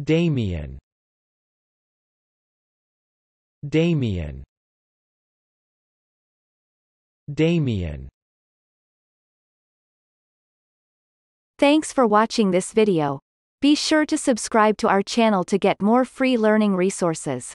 Damien Damien Damien Thanks for watching this video. Be sure to subscribe to our channel to get more free learning resources.